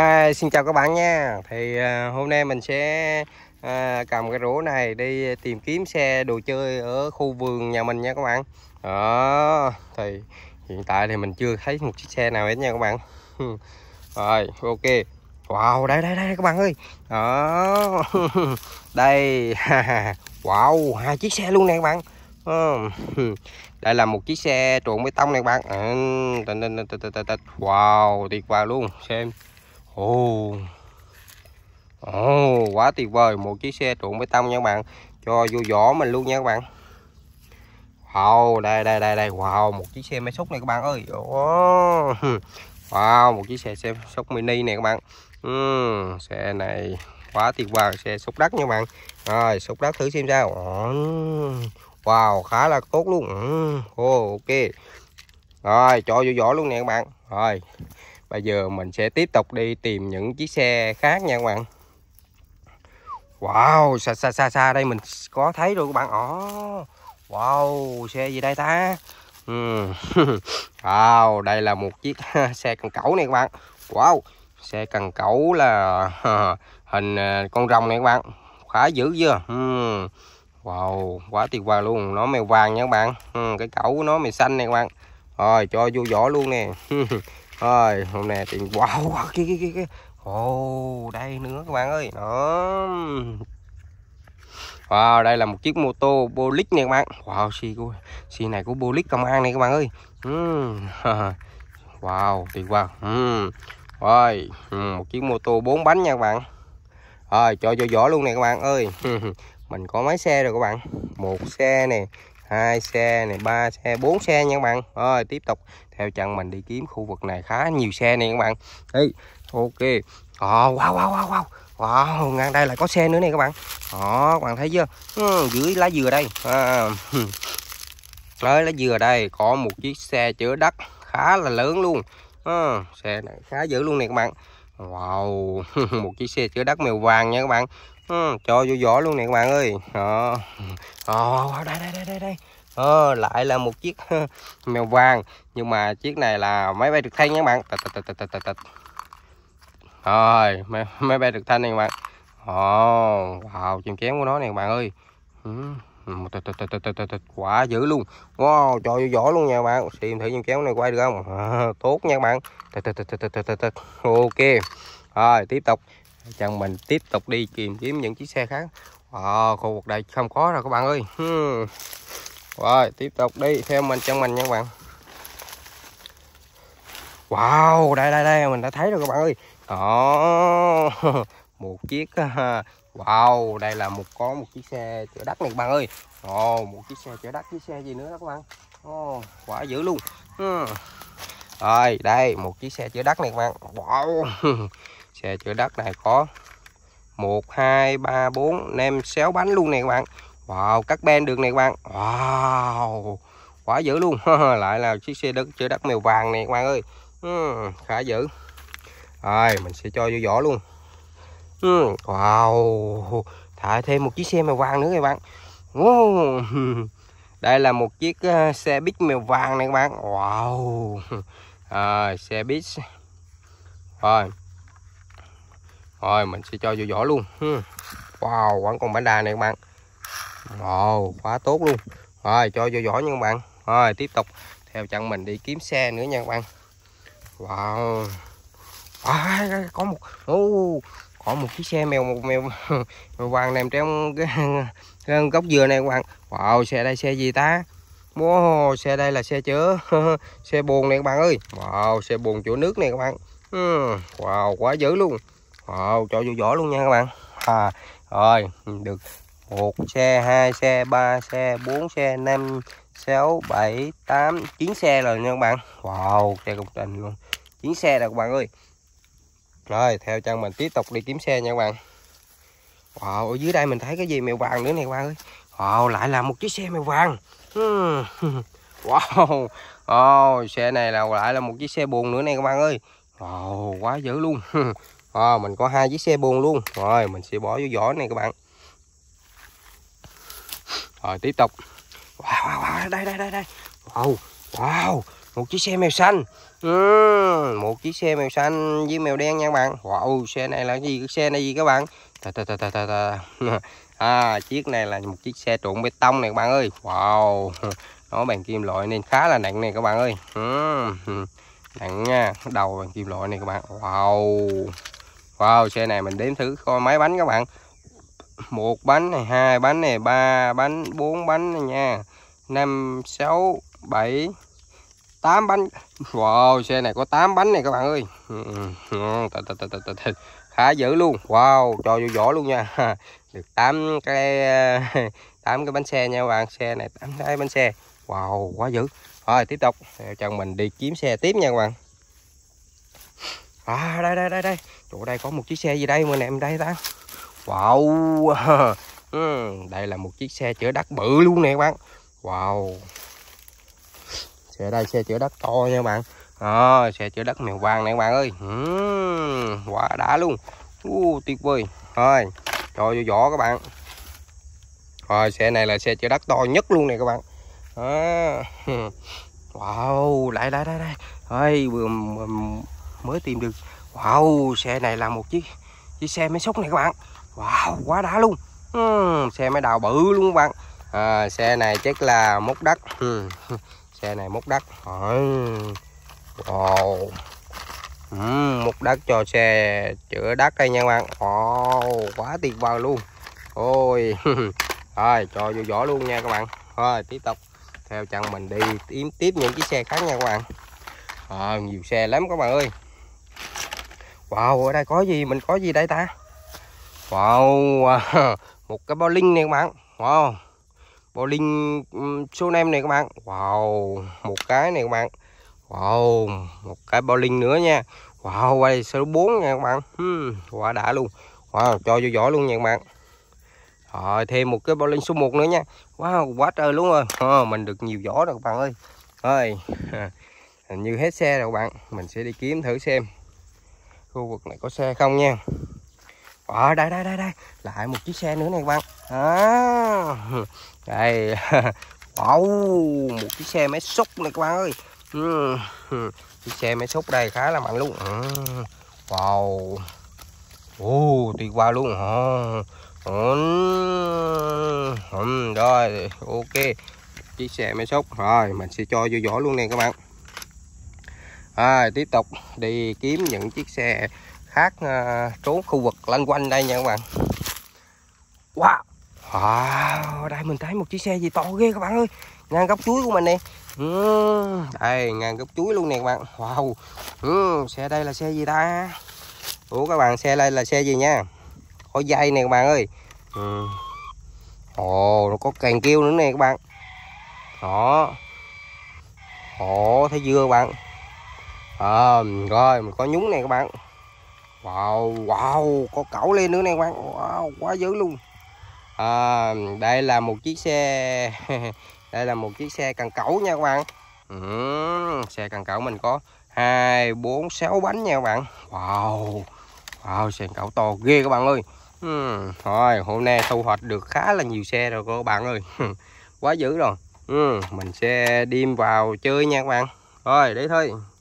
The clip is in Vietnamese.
À, xin chào các bạn nha thì à, hôm nay mình sẽ à, cầm cái rổ này đi tìm kiếm xe đồ chơi ở khu vườn nhà mình nha các bạn đó thì hiện tại thì mình chưa thấy một chiếc xe nào hết nha các bạn rồi ok wow đây đây đây các bạn ơi đó đây wow hai chiếc xe luôn nè các bạn đây là một chiếc xe trộn bê tông nè các bạn wow tuyệt vời luôn xem ồ oh. ồ oh, quá tuyệt vời một chiếc xe trộn bê tông nha các bạn cho vô vỏ mình luôn nha các bạn wow đây đây đây đây wow một chiếc xe máy xúc này các bạn ơi oh. wow một chiếc xe xe xúc mini này các bạn uhm, xe này quá tuyệt vời xe xúc đất nha các bạn rồi xúc đất thử xem sao wow khá là tốt luôn oh, ok rồi cho vô vỏ luôn nè các bạn rồi bây giờ mình sẽ tiếp tục đi tìm những chiếc xe khác nha các bạn wow xa xa xa xa đây mình có thấy rồi các bạn ồ wow xe gì đây ta hmm. wow đây là một chiếc xe cần cẩu này các bạn wow xe cần cẩu là hình à, con rồng này các bạn khá dữ chưa hmm. wow quá tuyệt vời luôn nó màu vàng nha các bạn hmm, cái cẩu nó màu xanh này các bạn rồi cho vô vỏ luôn nè rồi hôm nay tiền wow, wow cái cái kia ồ oh, đây nữa các bạn ơi đó Wow, đây là một chiếc mô tô Bolic nha các bạn. Wow, xi của xi này của Bolic công an này các bạn ơi. Hmm. wow, tuyệt quá. Uhm. Rồi, hmm, một chiếc mô tô 4 bánh nha các bạn. Rồi, cho cho vỏ luôn nè các bạn ơi. Mình có máy xe rồi các bạn. Một xe nè, hai xe này ba xe bốn xe nha các bạn rồi tiếp tục theo chân mình đi kiếm khu vực này khá nhiều xe này các bạn đi ok oh, wow wow wow wow wow ngang đây lại có xe nữa này các bạn đó oh, bạn thấy chưa ừ, dưới lá dừa đây à, tới lá dừa đây có một chiếc xe chứa đất khá là lớn luôn à, xe này khá dữ luôn này các bạn wow một chiếc xe chứa đất màu vàng nha các bạn ừ, cho vô vỏ luôn nè các bạn ơi ờ à, à, đây đây đây đây đây à, lại là một chiếc mèo vàng nhưng mà chiếc này là máy bay trực thăng nha các bạn rồi máy, máy bay trực thăng này các bạn ồ oh, wow chim kén của nó nè các bạn ơi quả dữ luôn wow cho vô vỏ luôn nha các bạn xem thử chim kéo này quay được không à, tốt nha các bạn ok rồi tiếp tục chồng mình tiếp tục đi tìm kiếm những chiếc xe khác wow, khu vực đây không có rồi các bạn ơi hmm. rồi tiếp tục đi theo mình chân mình nha các bạn wow đây đây đây mình đã thấy rồi các bạn ơi đó một chiếc wow đây là một có một chiếc xe chở đất này các bạn ơi ồ oh, một chiếc xe chở đất chiếc xe gì nữa đó các bạn ồ oh, quả dữ luôn hmm. rồi đây một chiếc xe chở đất này các bạn wow xe chở đất này có 1, 2, 3, 4, 5, 6 bánh luôn này các bạn Wow, cắt ben đường này các bạn Wow, quá dữ luôn Lại là chiếc xe đất chở đất màu vàng này các bạn ơi uhm, Khá dữ Rồi, mình sẽ cho vô vỏ luôn uhm, Wow, thả thêm một chiếc xe màu vàng nữa các bạn wow. Đây là một chiếc ờ, xe bít màu vàng này các bạn Wow à, Xe bít Rồi rồi mình sẽ cho vô vỏ luôn ừ. wow vẫn con bánh đà này các bạn wow quá tốt luôn rồi cho vô vỏ nha các bạn rồi tiếp tục theo chân mình đi kiếm xe nữa nha các bạn wow à, có một oh, có một chiếc xe mèo một mèo, mèo vàng nằm trong cái, cái gốc dừa này các bạn wow xe đây xe gì ta wow, xe đây là xe chở xe bồn này các bạn ơi wow xe bồn chỗ nước này các bạn ừ. wow quá dữ luôn Ồ, cho vô vỏ luôn nha các bạn à, rồi được một xe hai xe ba xe bốn xe năm sáu bảy tám chín xe rồi nha các bạn wow xe công trình luôn chín xe rồi các bạn ơi rồi theo chân mình tiếp tục đi kiếm xe nha các bạn wow ở dưới đây mình thấy cái gì mèo vàng nữa nè các bạn ơi wow lại là một chiếc xe mèo vàng hmm. wow oh, xe này là lại là một chiếc xe buồn nữa nè các bạn ơi wow quá dữ luôn à, mình có hai chiếc xe buôn luôn rồi mình sẽ bỏ vô vỏ này các bạn rồi tiếp tục wow, wow, wow. đây đây đây đây wow wow một chiếc xe mèo xanh ừ, một chiếc xe mèo xanh với mèo đen nha các bạn wow xe này là gì xe này gì các bạn ta ta ta ta ta, à, chiếc này là một chiếc xe trộn bê tông này các bạn ơi wow nó bằng kim loại nên khá là nặng này các bạn ơi ừ. nặng nha đầu bằng kim loại này các bạn wow Wow, xe này mình đếm thử coi mấy bánh các bạn. Một bánh này, hai bánh này, ba bánh, bốn bánh này nha. 5 6 7 8 bánh. Wow, xe này có 8 bánh này các bạn ơi. Khá dữ luôn. Wow, cho vô vỏ luôn nha. Được 8 cái 8 cái bánh xe nha các bạn. Xe này 8 cái bánh xe. Wow, quá dữ. Rồi tiếp tục, chồng mình đi kiếm xe tiếp nha các bạn. À đây đây đây đây chỗ đây có một chiếc xe gì đây mình em đây ta wow ừ, đây là một chiếc xe chở đất bự luôn nè các bạn wow xe đây xe chở đất to nha bạn à, xe chở đất mèo vàng này các bạn ơi ừ, quá đã luôn uh, tuyệt vời thôi cho vô vỏ các bạn rồi xe này là xe chở đất to nhất luôn nè các bạn à. wow lại lại đây đây ơi vừa mới tìm được Wow, xe này là một chiếc chiếc xe máy xúc này các bạn. Wow, quá đã luôn. Uhm, xe máy đào bự luôn các bạn. À, xe này chắc là mốc đất. Uhm, xe này mốc đất. Uhm, wow. Uhm, mốc đất cho xe chữa đất đây nha các bạn. Wow, quá tuyệt vời luôn. Ôi. Rồi, cho vô vỏ luôn nha các bạn. Rồi, tiếp tục theo chân mình đi tiếp tiếp những chiếc xe khác nha các bạn. À, nhiều xe lắm các bạn ơi wow ở đây có gì mình có gì đây ta wow một cái bowling này các bạn wow bowling số nem này các bạn wow một cái này các bạn wow một cái bowling nữa nha wow quay số 4 nha các bạn hmm, quá đã luôn wow cho vô giỏ luôn nha các bạn rồi thêm một cái bowling số 1 nữa nha wow quá trời luôn rồi à, mình được nhiều giỏ rồi các bạn ơi ơi hình như hết xe rồi các bạn mình sẽ đi kiếm thử xem khu vực này có xe không nha ở ờ, đây đây đây đây lại một chiếc xe nữa này các bạn à, đây wow một chiếc xe máy xúc này các bạn ơi chiếc xe máy xúc đây khá là mạnh luôn ừ. wow ô tuyệt vời luôn ờ. ừ. Ừ, rồi ok chiếc xe máy xúc rồi mình sẽ cho vô vỏ luôn nè các bạn à, tiếp tục đi kiếm những chiếc xe khác à, trốn khu vực lân quanh đây nha các bạn wow wow đây mình thấy một chiếc xe gì to ghê các bạn ơi ngang góc chuối của mình nè ừ, đây ngang góc chuối luôn nè các bạn wow ừ, xe đây là xe gì ta ủa các bạn xe đây là xe gì nha có dây nè các bạn ơi ừ. ồ nó có càng kêu nữa nè các bạn đó ồ thấy dưa các bạn à, rồi mình có nhúng này các bạn wow wow có cẩu lên nữa này các bạn wow quá dữ luôn à, đây là một chiếc xe đây là một chiếc xe cần cẩu nha các bạn ừ, xe cần cẩu mình có hai bốn sáu bánh nha các bạn wow wow xe cẩu to ghê các bạn ơi ừ, thôi hôm nay thu hoạch được khá là nhiều xe rồi các bạn ơi quá dữ rồi ừ, mình sẽ đi vào chơi nha các bạn rồi đấy thôi